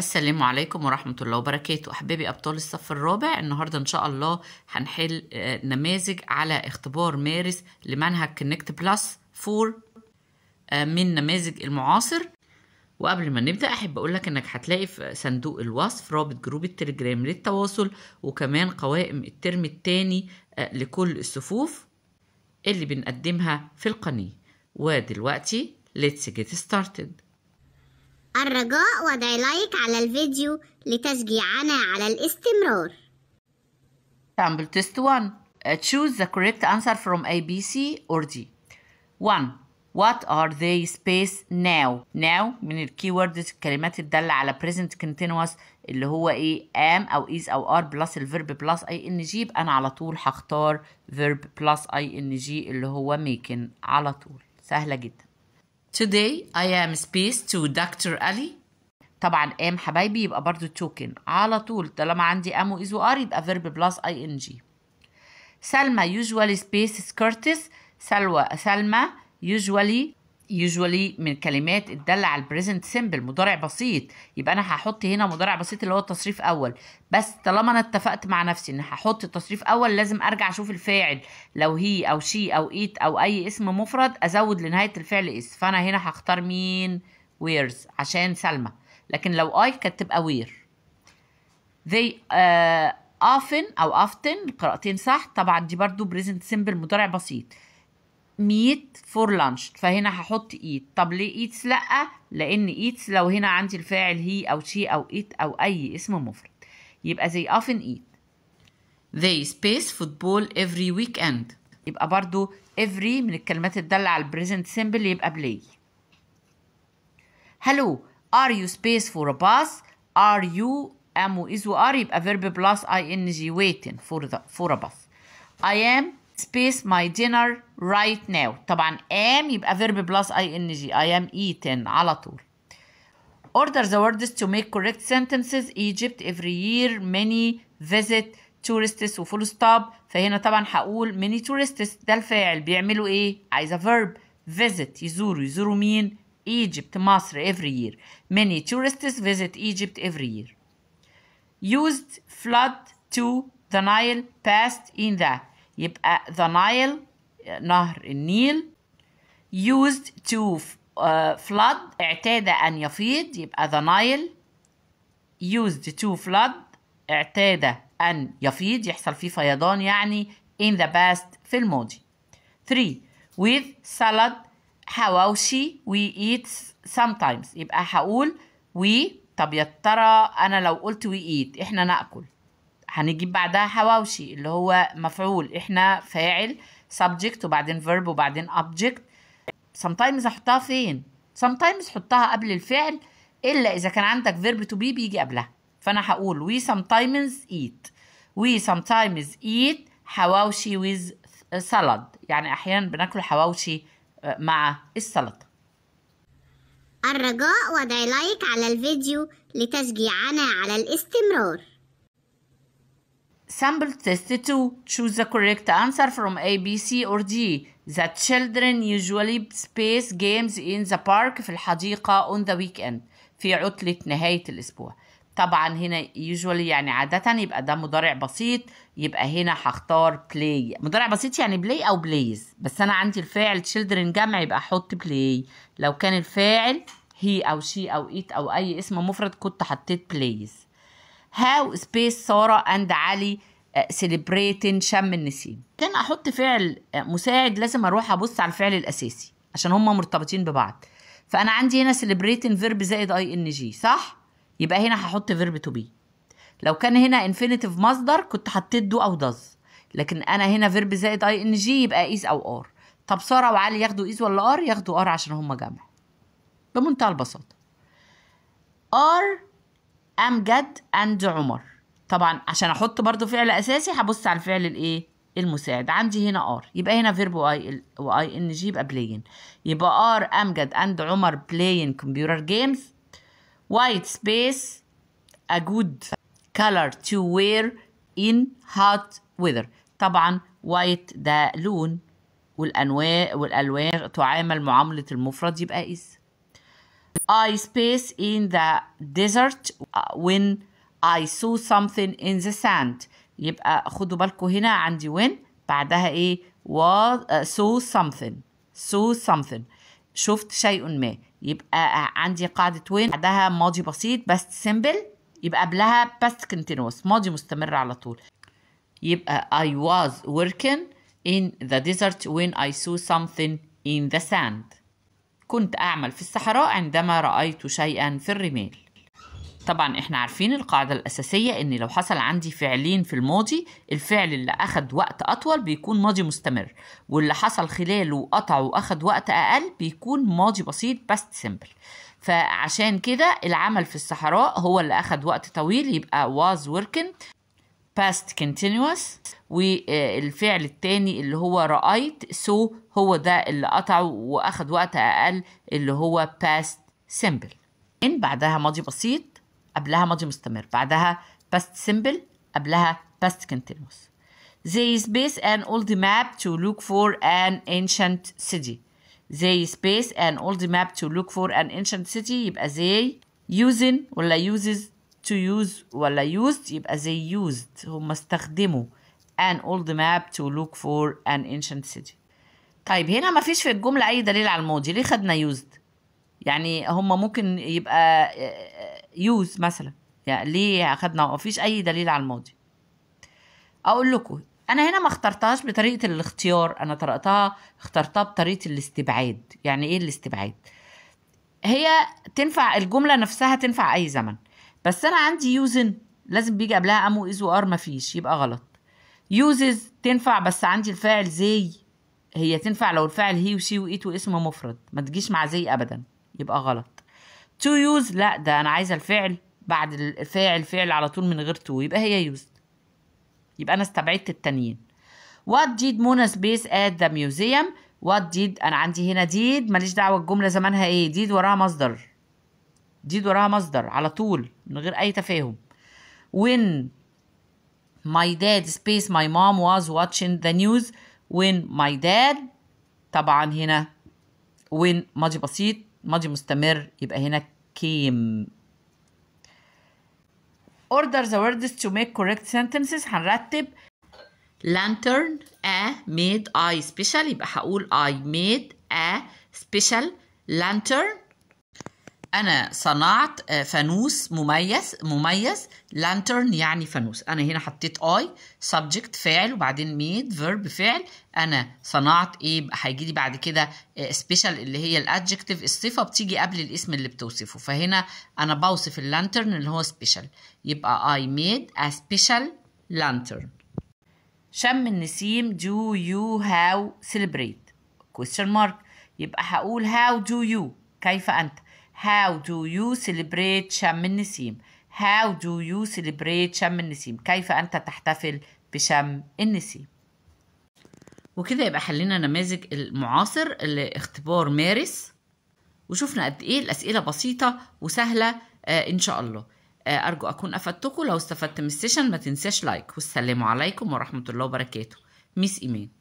السلام عليكم ورحمة الله وبركاته أحبابي أبطال الصف الرابع النهاردة إن شاء الله هنحل آه، نماذج على اختبار مارس لمنهج كونكت بلس 4 من نماذج المعاصر وقبل ما نبدأ أحب أقولك إنك هتلاقي في صندوق الوصف رابط جروب التليجرام للتواصل وكمان قوائم الترم التاني آه، لكل الصفوف اللي بنقدمها في القناة ودلوقتي let's get started الرجاء وضع لايك على الفيديو لتشجيعنا على الاستمرار Sample test 1 choose the correct answer from A, B, C or D 1 What are they space now now من الكيوردز الكلمات الدالة على present continuous اللي هو ايه am او is او are plus verb plus ing يبقى انا على طول هختار verb plus ing اللي هو making على طول سهلة جدا Today I am space to Dr. Ali. طبعا ام حبايبي يبقى برضو توكن على طول طالما عندي ام وايز وار يبقى فيرب بلس اي ان جي سلمى يوجوالي سبيس كورتس سلوى سلمى يوجوالي يوجوالي من كلمات تدل على البريزنت سيمبل مضارع بسيط يبقى انا هحط هنا مضارع بسيط اللي هو التصريف اول بس طالما انا اتفقت مع نفسي ان هحط التصريف اول لازم ارجع اشوف الفاعل لو هي او شي او ايت او اي اسم مفرد ازود لنهايه الفعل اس فانا هنا هختار مين ويرز عشان سلمى لكن لو اي كانت تبقى وير they uh, often او often قراءتين صح طبعا دي برضو بريزنت سيمبل مضارع بسيط ميت فور لانش فهنا هحط ايت طب ليه ايتس لا لان ايتس لو هنا عندي الفاعل هي او شي او ايت او اي اسم مفرد يبقى they often eat they space football every weekend يبقى برضو every من الكلمات الدالة تدل على present simple يبقى play hello are you space for a bus are you am و is و are يبقى verb plus ing waiting for the for a bus I am space my dinner right now طبعا am يبقى verb plus ing I am eaten على طول order the words to make correct sentences Egypt every year many visit tourists وفول ستوب فهنا طبعا هقول many tourists ده الفاعل بيعملوا ايه عايزه verb visit يزوروا يزوروا مين Egypt مصر every year many tourists visit Egypt every year used flood to the Nile passed in the يبقى the Nile نهر النيل used to آه، flood اعتاد أن يفيض يبقى the Nile used to flood اعتاد أن يفيض يحصل فيه فيضان يعني in the past في الماضي 3 with salad حواوشي we eat sometimes يبقى هقول we طب يا ترى أنا لو قلت we eat إحنا نأكل هنجيب بعدها حواوشي اللي هو مفعول احنا فاعل subject وبعدين verb وبعدين object sometimes احطها فين sometimes حطها قبل الفعل الا اذا كان عندك verb to be بيجي قبلها فانا هقول we sometimes eat we sometimes eat حواوشي with salad يعني احيانا بناكل حواوشي آه، مع السلطه الرجاء وضع لايك على الفيديو لتشجيعنا على الاستمرار Sample test 2. Choose the correct answer from A, B, C or D. The children usually space games in the park في الحديقة on the weekend. في عطلة نهاية الأسبوع. طبعا هنا usually يعني عادة يبقى ده مضارع بسيط يبقى هنا هختار play مضارع بسيط يعني play أو plays بس أنا عندي الفاعل children جمع يبقى أحط play لو كان الفاعل هي أو شي أو إيت أو أي اسم مفرد كنت حطيت plays هاو سبيس ساره اند علي سيلبريتن شم النسيم كان احط فعل uh, مساعد لازم اروح ابص على الفعل الاساسي عشان هما مرتبطين ببعض فانا عندي هنا سيلبريتن فيرب زائد اي ان جي صح يبقى هنا هحط فيرب تو بي لو كان هنا انفينيتيف مصدر كنت حطيت دو او داز لكن انا هنا فيرب زائد اي ان جي يبقى ايز او ار طب ساره وعلي ياخدوا ايز ولا ار ياخدوا ار عشان هما جمع بمنتهى البساطه ار أمجد أند عمر طبعا عشان أحط برضو فعل أساسي هبص على الفعل الإيه المساعد عندي هنا ار يبقى هنا فيرب واي واي ان جي يبقى بلاين يبقى ار امجد اند عمر بلاين كمبيوتر جيمز وايت سبيس a good color to wear in hot weather طبعا وايت ده لون والانواع والالوان تعامل معامله المفرد يبقى is I space in the desert when I saw something in the sand يبقى خدوا بالكم هنا عندي when بعدها ايه was uh, saw something saw something شفت شيء ما يبقى عندي قاعدة when بعدها ماضي بسيط بس simple يبقى قبلها past continuous ماضي مستمر على طول يبقى I was working in the desert when I saw something in the sand كنت أعمل في الصحراء عندما رأيت شيئا في الرمال طبعا احنا عارفين القاعدة الأساسية ان لو حصل عندي فعلين في الماضي الفعل اللي أخد وقت أطول بيكون ماضي مستمر واللي حصل خلاله قطع وأخد وقت أقل بيكون ماضي بسيط بس سيمبل فعشان كده العمل في الصحراء هو اللي أخد وقت طويل يبقى was working past continuous والفعل التاني اللي هو رأيت so هو ده اللي قطعه وأخد وقت أقل اللي هو past simple إن بعدها ماضي بسيط قبلها ماضي مستمر بعدها past simple قبلها past continuous They space an old map to look for an ancient city They space an old map to look for an ancient city يبقى زي using ولا uses to use ولا used يبقى they used هم استخدموا an old map to look for an ancient city طيب هنا مفيش في الجملة أي دليل على الماضي ليه خدنا used يعني هما ممكن يبقى آه، آه، use مثلا يعني ليه خدنا مفيش أي دليل على الماضي أقول لكم أنا هنا ما اخترتهاش بطريقة الاختيار أنا طرقتها اخترتها بطريقة الاستبعاد يعني إيه الاستبعاد هي تنفع الجملة نفسها تنفع أي زمن بس انا عندي يوزن لازم بيجي قبلها امو از وار مفيش يبقى غلط يوزز تنفع بس عندي الفاعل زي هي تنفع لو الفاعل هي وشي وإيت واسم مفرد ما تجيش مع زي ابدا يبقى غلط تو يوز لا ده انا عايزه الفعل بعد الفاعل فعل على طول من غير تو يبقى هي يوز يبقى انا استبعدت التانيين وات ديد مونا سبيس ات ذا ميوزيوم وات ديد انا عندي هنا ديد ماليش دعوه الجمله زمانها ايه ديد وراها مصدر دي وراها مصدر على طول من غير اي تفاهم when my dad space my mom was watching the news when my dad طبعا هنا when ماضي بسيط ماضي مستمر يبقى هنا came order the words to make correct sentences هنرتب lantern a made I special يبقى هقول I made a special lantern انا صنعت آه، فانوس مميز مميز لانترن يعني فانوس انا هنا حطيت اي سبجكت فاعل وبعدين ميد فيرب فعل انا صنعت ايه هيجي لي بعد كده سبيشال آه، اللي هي الادجكتيف الصفه بتيجي قبل الاسم اللي بتوصفه فهنا انا بوصف اللانترن اللي هو سبيشال يبقى اي ميد ا سبيشال لانترن شم النسيم do you how celebrate question mark يبقى هقول how do you كيف انت How do you celebrate شم النسيم How do you celebrate شم النسيم كيف أنت تحتفل بشم النسيم وكده يبقى حلينا نماذج المعاصر لاختبار مارس وشفنا قد ايه الاسئله بسيطه وسهله آه ان شاء الله آه ارجو اكون افدتكم لو استفدت من السيشن ما تنساش لايك والسلام عليكم ورحمه الله وبركاته ميس ايمان